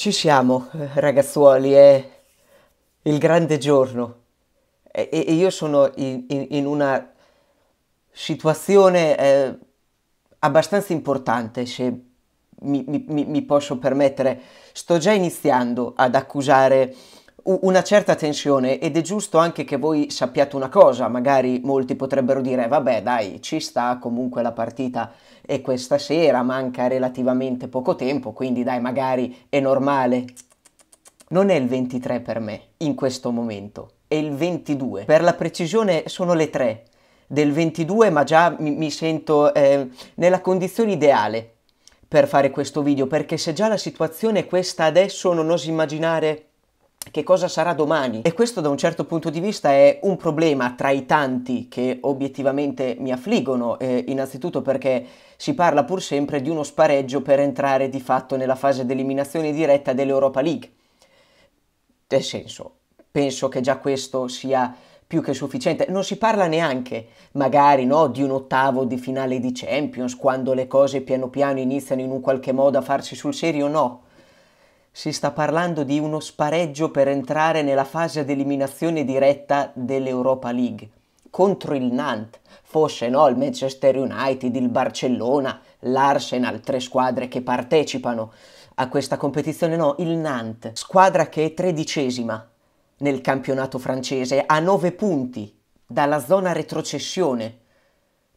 Ci siamo, eh, ragazzuoli, è il grande giorno e, e io sono in, in, in una situazione eh, abbastanza importante, se mi, mi, mi posso permettere. Sto già iniziando ad accusare una certa tensione ed è giusto anche che voi sappiate una cosa, magari molti potrebbero dire vabbè dai ci sta comunque la partita è questa sera, manca relativamente poco tempo, quindi dai magari è normale. Non è il 23 per me in questo momento, è il 22. Per la precisione sono le 3 del 22 ma già mi, mi sento eh, nella condizione ideale per fare questo video perché se già la situazione è questa adesso non oso immaginare che cosa sarà domani e questo da un certo punto di vista è un problema tra i tanti che obiettivamente mi affliggono eh, innanzitutto perché si parla pur sempre di uno spareggio per entrare di fatto nella fase di eliminazione diretta dell'Europa League nel senso penso che già questo sia più che sufficiente. Non si parla neanche, magari, no, di un ottavo di finale di Champions, quando le cose piano piano iniziano in un qualche modo a farsi sul serio, no si sta parlando di uno spareggio per entrare nella fase ad eliminazione diretta dell'Europa League contro il Nantes, fosse no, il Manchester United, il Barcellona, l'Arsenal, tre squadre che partecipano a questa competizione, no, il Nantes, squadra che è tredicesima nel campionato francese, a nove punti dalla zona retrocessione,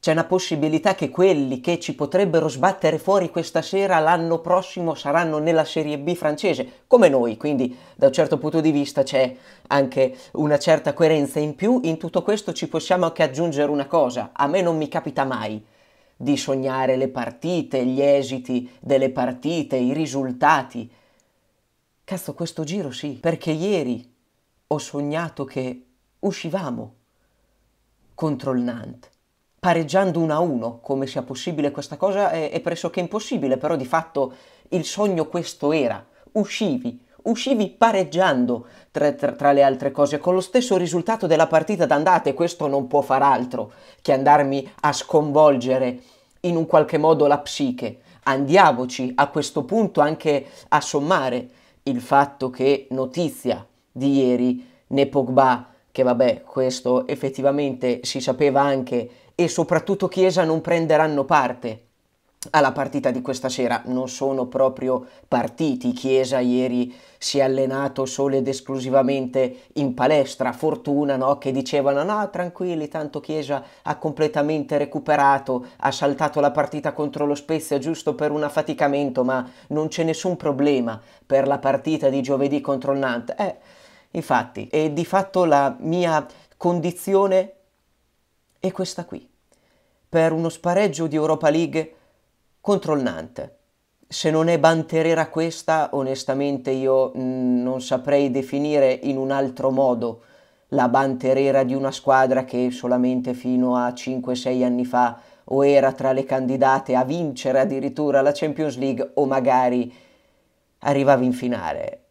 c'è una possibilità che quelli che ci potrebbero sbattere fuori questa sera l'anno prossimo saranno nella Serie B francese, come noi, quindi da un certo punto di vista c'è anche una certa coerenza in più. In tutto questo ci possiamo anche aggiungere una cosa, a me non mi capita mai di sognare le partite, gli esiti delle partite, i risultati. Cazzo, questo giro sì, perché ieri ho sognato che uscivamo contro il Nantes pareggiando 1-1, come sia possibile questa cosa è, è pressoché impossibile, però di fatto il sogno questo era, uscivi, uscivi pareggiando tra, tra, tra, le altre cose, con lo stesso risultato della partita d'andata e questo non può far altro che andarmi a sconvolgere in un qualche modo la psiche. Andiamoci a questo punto anche a sommare il fatto che notizia di ieri, Nepogba, che vabbè questo effettivamente si sapeva anche e soprattutto Chiesa non prenderanno parte alla partita di questa sera. Non sono proprio partiti. Chiesa ieri si è allenato solo ed esclusivamente in palestra. Fortuna no? che dicevano no tranquilli, tanto Chiesa ha completamente recuperato, ha saltato la partita contro lo Spezia giusto per un affaticamento, ma non c'è nessun problema per la partita di giovedì contro il Nantes. Eh, infatti, e di fatto la mia condizione e questa qui, per uno spareggio di Europa League contro il Nantes. Se non è Banterera questa, onestamente io mm, non saprei definire in un altro modo la Banterera di una squadra che solamente fino a 5-6 anni fa o era tra le candidate a vincere addirittura la Champions League o magari arrivava in finale.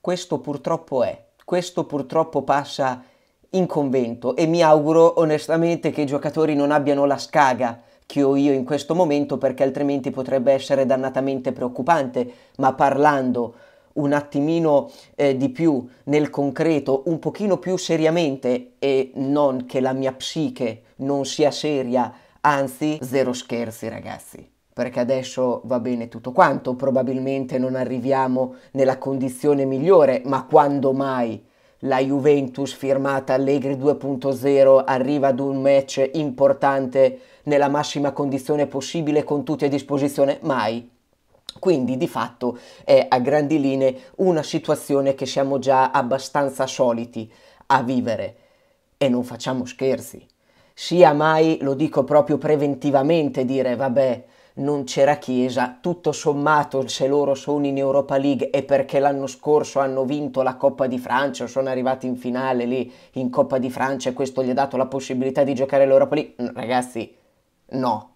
Questo purtroppo è, questo purtroppo passa in convento e mi auguro onestamente che i giocatori non abbiano la scaga che ho io in questo momento perché altrimenti potrebbe essere dannatamente preoccupante, ma parlando un attimino eh, di più nel concreto, un pochino più seriamente e non che la mia psiche non sia seria, anzi zero scherzi ragazzi perché adesso va bene tutto quanto, probabilmente non arriviamo nella condizione migliore, ma quando mai la Juventus firmata Allegri 2.0 arriva ad un match importante nella massima condizione possibile con tutti a disposizione? Mai. Quindi di fatto è a grandi linee una situazione che siamo già abbastanza soliti a vivere e non facciamo scherzi. Sia mai, lo dico proprio preventivamente, dire vabbè, non c'era Chiesa, tutto sommato se loro sono in Europa League è perché l'anno scorso hanno vinto la Coppa di Francia, o sono arrivati in finale lì in Coppa di Francia e questo gli ha dato la possibilità di giocare l'Europa League, mm, ragazzi, no.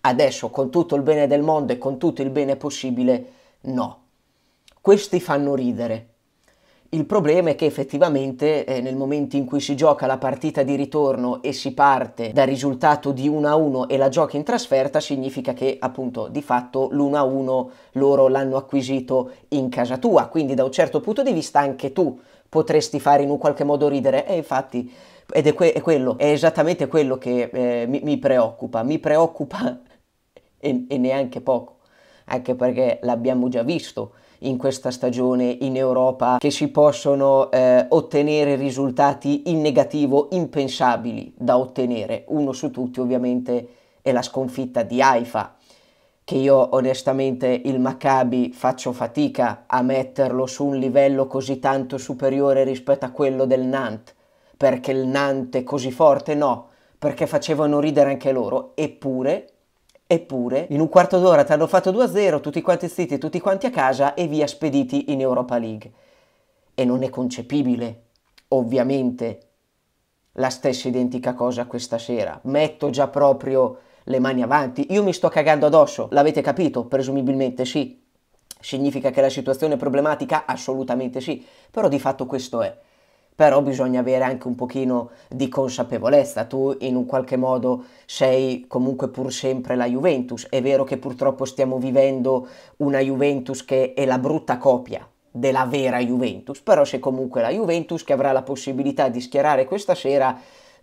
Adesso con tutto il bene del mondo e con tutto il bene possibile, no. Questi fanno ridere, il problema è che effettivamente eh, nel momento in cui si gioca la partita di ritorno e si parte dal risultato di 1-1 e la gioca in trasferta significa che appunto di fatto l'1-1 loro l'hanno acquisito in casa tua, quindi da un certo punto di vista anche tu potresti fare in un qualche modo ridere e infatti ed è, que- è quello, è esattamente quello che eh, mi-, mi preoccupa, mi preoccupa e, e neanche poco, anche perché l'abbiamo già visto in questa stagione in Europa che si possono eh, ottenere risultati in negativo impensabili da ottenere. Uno su tutti ovviamente è la sconfitta di Haifa che io onestamente il Maccabi faccio fatica a metterlo su un livello così tanto superiore rispetto a quello del Nant, perché il Nant è così forte, no, perché facevano ridere anche loro, eppure Eppure, in un quarto d'ora ti hanno fatto 2-0, tutti quanti estiti, tutti quanti a casa e via spediti in Europa League. E non è concepibile, ovviamente, la stessa identica cosa questa sera. Metto già proprio le mani avanti. Io mi sto cagando addosso, l'avete capito? Presumibilmente sì. Significa che la situazione è problematica? Assolutamente sì. Però di fatto questo è però bisogna avere anche un pochino di consapevolezza, tu in un qualche modo sei comunque pur sempre la Juventus, è vero che purtroppo stiamo vivendo una Juventus che è la brutta copia della vera Juventus, però se comunque la Juventus che avrà la possibilità di schierare questa sera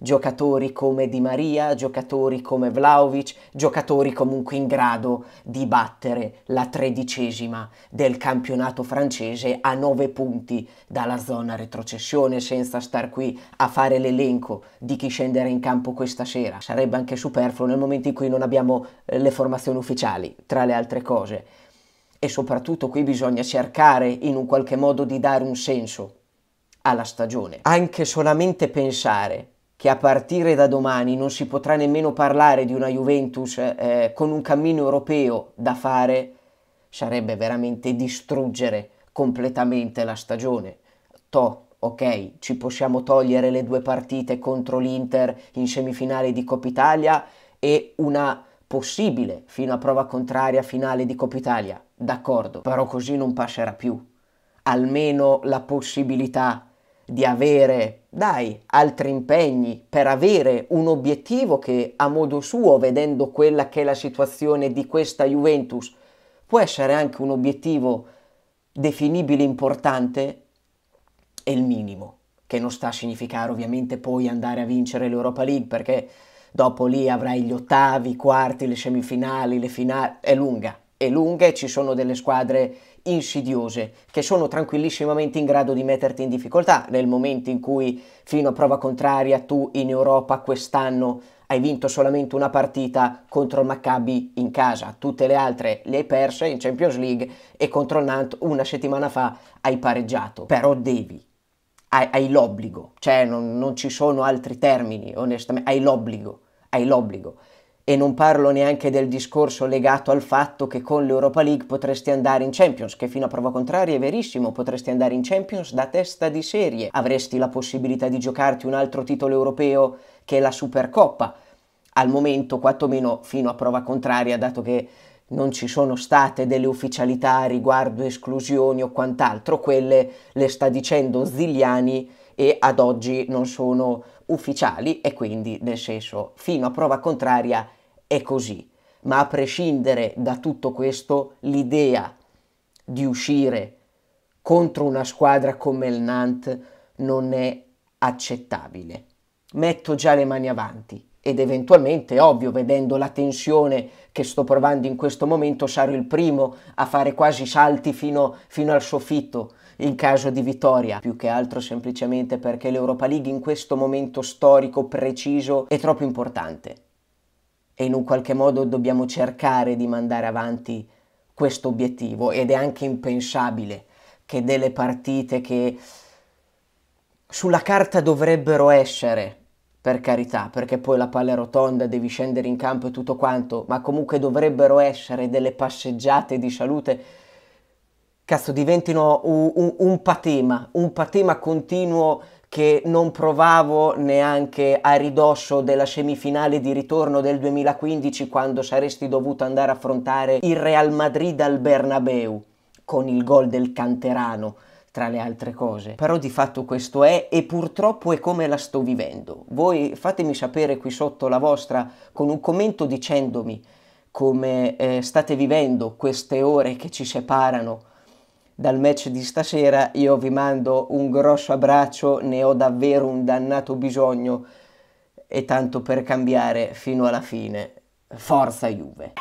giocatori come Di Maria, giocatori come Vlaovic, giocatori comunque in grado di battere la tredicesima del campionato francese a nove punti dalla zona retrocessione, senza star qui a fare l'elenco di chi scenderà in campo questa sera. Sarebbe anche superfluo nel momento in cui non abbiamo eh, le formazioni ufficiali, tra le altre cose. E soprattutto qui bisogna cercare in un qualche modo di dare un senso alla stagione. Anche solamente pensare che a partire da domani non si potrà nemmeno parlare di una Juventus eh, eh, con un cammino europeo da fare, sarebbe veramente distruggere completamente la stagione. To, ok, ci possiamo togliere le due partite contro l'Inter in semifinale di Coppa Italia e una possibile, fino a prova contraria, finale di Coppa Italia. D'accordo, però così non passerà più. Almeno la possibilità di avere, dai, altri impegni, per avere un obiettivo che a modo suo, vedendo quella che è la situazione di questa Juventus, può essere anche un obiettivo definibile importante, è il minimo, che non sta a significare ovviamente poi andare a vincere l'Europa League perché dopo lì avrai gli ottavi, i quarti, le semifinali, le finali, è lunga, e lunghe, ci sono delle squadre insidiose che sono tranquillissimamente in grado di metterti in difficoltà nel momento in cui fino a prova contraria tu in Europa quest'anno hai vinto solamente una partita contro il Maccabi in casa, tutte le altre le hai perse in Champions League e contro il Nantes una settimana fa hai pareggiato, però devi hai, hai l'obbligo, cioè non, non ci sono altri termini, onestamente, hai l'obbligo, hai l'obbligo e non parlo neanche del discorso legato al fatto che con l'Europa League potresti andare in Champions, che fino a prova contraria è verissimo, potresti andare in Champions da testa di serie, avresti la possibilità di giocarti un altro titolo europeo che è la Supercoppa, al momento quantomeno fino a prova contraria, dato che non ci sono state delle ufficialità riguardo esclusioni o quant'altro, quelle le sta dicendo Zigliani e ad oggi non sono ufficiali e quindi nel senso fino a prova contraria è così, ma a prescindere da tutto questo, l'idea di uscire contro una squadra come il Nantes non è accettabile. Metto già le mani avanti ed eventualmente, ovvio, vedendo la tensione che sto provando in questo momento, sarò il primo a fare quasi salti fino, fino al soffitto in caso di vittoria, più che altro semplicemente perché l'Europa League in questo momento storico preciso è troppo importante e in un qualche modo dobbiamo cercare di mandare avanti questo obiettivo ed è anche impensabile che delle partite che sulla carta dovrebbero essere, per carità, perché poi la palla è rotonda, devi scendere in campo e tutto quanto, ma comunque dovrebbero essere delle passeggiate di salute, cazzo, diventino un, un, un patema, un patema continuo che non provavo neanche a ridosso della semifinale di ritorno del 2015 quando saresti dovuto andare a affrontare il Real Madrid al Bernabeu con il gol del Canterano tra le altre cose. Però di fatto questo è e purtroppo è come la sto vivendo. Voi fatemi sapere qui sotto la vostra con un commento dicendomi come eh, state vivendo queste ore che ci separano dal match di stasera. Io vi mando un grosso abbraccio, ne ho davvero un dannato bisogno e tanto per cambiare fino alla fine. Forza Juve!